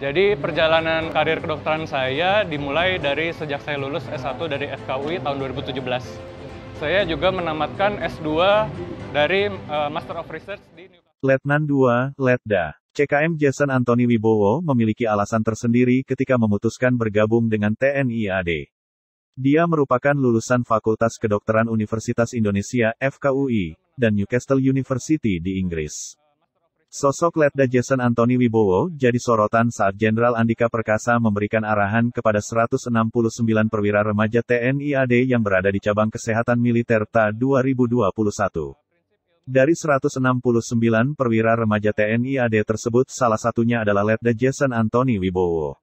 Jadi perjalanan karir kedokteran saya dimulai dari sejak saya lulus S1 dari FKUI tahun 2017. Saya juga menamatkan S2 dari uh, Master of Research di Newcastle. Letnan 2, Letda. CKM Jason Anthony Wibowo memiliki alasan tersendiri ketika memutuskan bergabung dengan TNI AD. Dia merupakan lulusan Fakultas Kedokteran Universitas Indonesia (FKUI) dan Newcastle University di Inggris. Sosok Letda Jason Anthony Wibowo jadi sorotan saat Jenderal Andika Perkasa memberikan arahan kepada 169 perwira remaja TNI AD yang berada di cabang kesehatan militer TA 2021. Dari 169 perwira remaja TNI AD tersebut salah satunya adalah Letda Jason Anthony Wibowo.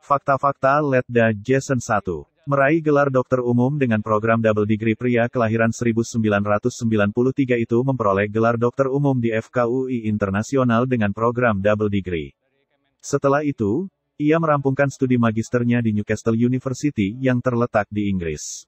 Fakta-fakta Letda Jason 1 Meraih gelar dokter umum dengan program double degree pria kelahiran 1993 itu memperoleh gelar dokter umum di FKUI Internasional dengan program double degree. Setelah itu, ia merampungkan studi magisternya di Newcastle University yang terletak di Inggris.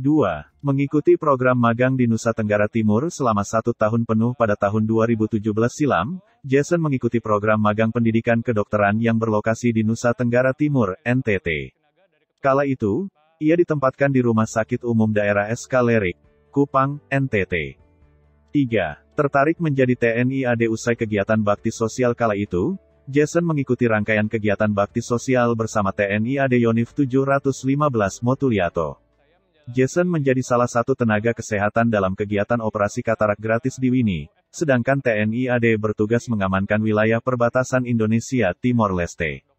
2. Mengikuti program magang di Nusa Tenggara Timur selama satu tahun penuh pada tahun 2017 silam, Jason mengikuti program magang pendidikan kedokteran yang berlokasi di Nusa Tenggara Timur, NTT. Kala itu, ia ditempatkan di Rumah Sakit Umum Daerah Eskalerik, Kupang, NTT. 3. Tertarik menjadi TNI AD usai kegiatan bakti sosial kala itu, Jason mengikuti rangkaian kegiatan bakti sosial bersama TNI AD Yonif 715 Motuliato. Jason menjadi salah satu tenaga kesehatan dalam kegiatan operasi katarak gratis di Wini, sedangkan TNI AD bertugas mengamankan wilayah perbatasan Indonesia Timor Leste.